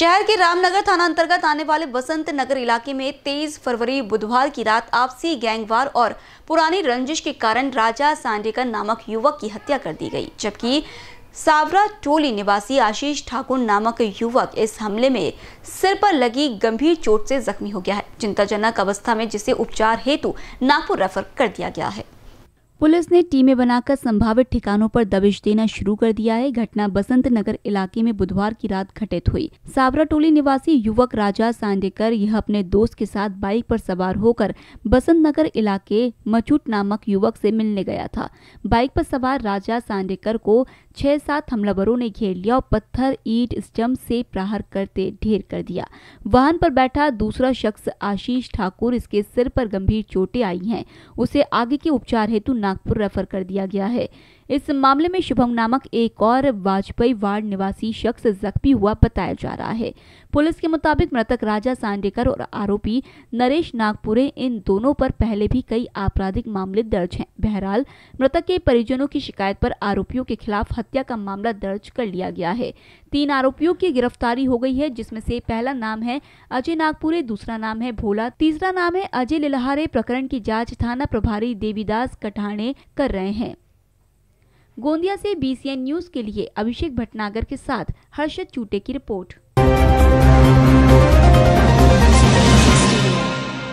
शहर के रामनगर थाना अंतर्गत आने वाले बसंत नगर इलाके में 23 फरवरी बुधवार की रात आपसी गैंगवार और पुरानी रंजिश के कारण राजा सांडेकर नामक युवक की हत्या कर दी गई जबकि सावरा टोली निवासी आशीष ठाकुर नामक युवक इस हमले में सिर पर लगी गंभीर चोट से जख्मी हो गया है चिंताजनक अवस्था में जिसे उपचार हेतु नागपुर रेफर कर दिया गया है पुलिस ने टीमें बनाकर संभावित ठिकानों पर दबिश देना शुरू कर दिया है घटना बसंत नगर इलाके में बुधवार की रात घटित हुई साबरा टोली निवासी युवक राजा सांडेकर यह अपने दोस्त के साथ बाइक पर सवार होकर बसंत नगर इलाके मचूट नामक युवक से मिलने गया था बाइक पर सवार राजा सांडेकर को छह सात हमलावरों ने घेर लिया और पत्थर ईट स्टम्प से प्रहार करते ढेर कर दिया वाहन पर बैठा दूसरा शख्स आशीष ठाकुर इसके सिर पर गंभीर चोटें आई हैं उसे आगे के उपचार हेतु नागपुर रेफर कर दिया गया है इस मामले में शुभम नामक एक और वाजपेयी वार्ड निवासी शख्स जख्मी हुआ बताया जा रहा है पुलिस के मुताबिक मृतक राजा सांडेकर और आरोपी नरेश नागपुरे इन दोनों पर पहले भी कई आपराधिक मामले दर्ज हैं बहरहाल मृतक के परिजनों की शिकायत पर आरोपियों के खिलाफ हत्या का मामला दर्ज कर लिया गया है तीन आरोपियों की गिरफ्तारी हो गई है जिसमें से पहला नाम है अजय नागपुरे दूसरा नाम है भोला तीसरा नाम है अजय लिलहारे प्रकरण की जाँच थाना प्रभारी देवीदास कठाणे कर रहे हैं गोंदिया से बीसीएन न्यूज़ के लिए अभिषेक भटनागर के साथ हर्षद चूटे की रिपोर्ट